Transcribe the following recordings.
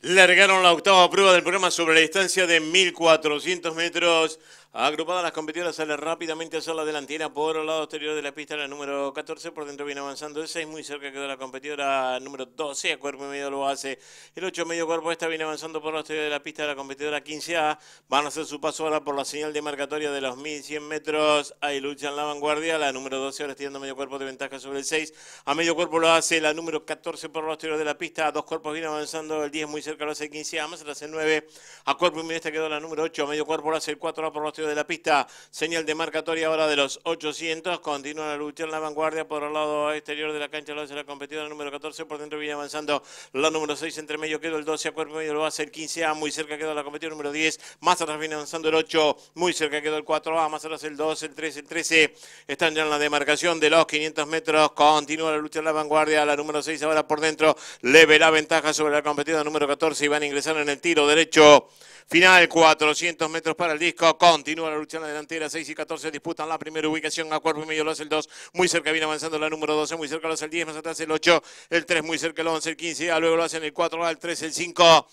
Largaron la octava prueba del programa sobre la distancia de 1400 metros Agrupadas las competidoras sale rápidamente hacer la delantera por el lado exterior de la pista, la número 14, por dentro viene avanzando el 6, muy cerca quedó la competidora número 12, a cuerpo y medio lo hace el 8, medio cuerpo, esta viene avanzando por el lado exterior de la pista la competidora 15A, van a hacer su paso ahora por la señal de marcatoria de los 1100 metros, ahí luchan la vanguardia, la número 12 ahora estirando medio cuerpo de ventaja sobre el 6, a medio cuerpo lo hace la número 14 por el lado exterior de la pista, a dos cuerpos viene avanzando el 10, muy cerca lo hace el 15A, más lo hace el 9, a cuerpo y medio esta quedó la número 8, a medio cuerpo lo hace el 4 por el de la pista. Señal de marcatoria ahora de los 800. Continúa la lucha en la vanguardia por el lado exterior de la cancha. Lo hace la competidora número 14. Por dentro viene avanzando la número 6. Entre medio quedó el 12. A cuerpo medio lo hace el 15A. Muy cerca quedó la competidora número 10. Más atrás viene avanzando el 8. Muy cerca quedó el 4A. Más atrás el 2, el 3, el 13. Están ya en la demarcación de los 500 metros. Continúa la lucha en la vanguardia. La número 6 ahora por dentro. Le ve la ventaja sobre la competidora número 14. Y van a ingresar en el tiro derecho. Final 400 metros para el disco. Continúa. Continúa la lucha en la delantera. 6 y 14 disputan la primera ubicación. A cuerpo y medio lo hace el 2. Muy cerca viene avanzando la número 12. Muy cerca lo hace el 10. Más atrás el 8. El 3 muy cerca el 11. El 15. Ah, luego lo hacen el 4. Ah, el 3. El 5.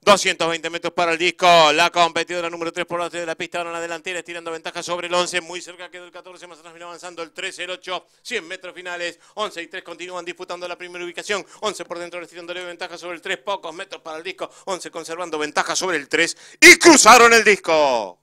220 metros para el disco. La competidora número 3 por la de la pista. Ahora en la delantera, estirando ventaja sobre el 11. Muy cerca quedó el 14. Más atrás viene avanzando el 3. el 8. 100 metros finales. 11 y 3 continúan disputando la primera ubicación. 11 por dentro, estirando leve ventaja sobre el 3. Pocos metros para el disco. 11 conservando ventaja sobre el 3. Y cruzaron el disco.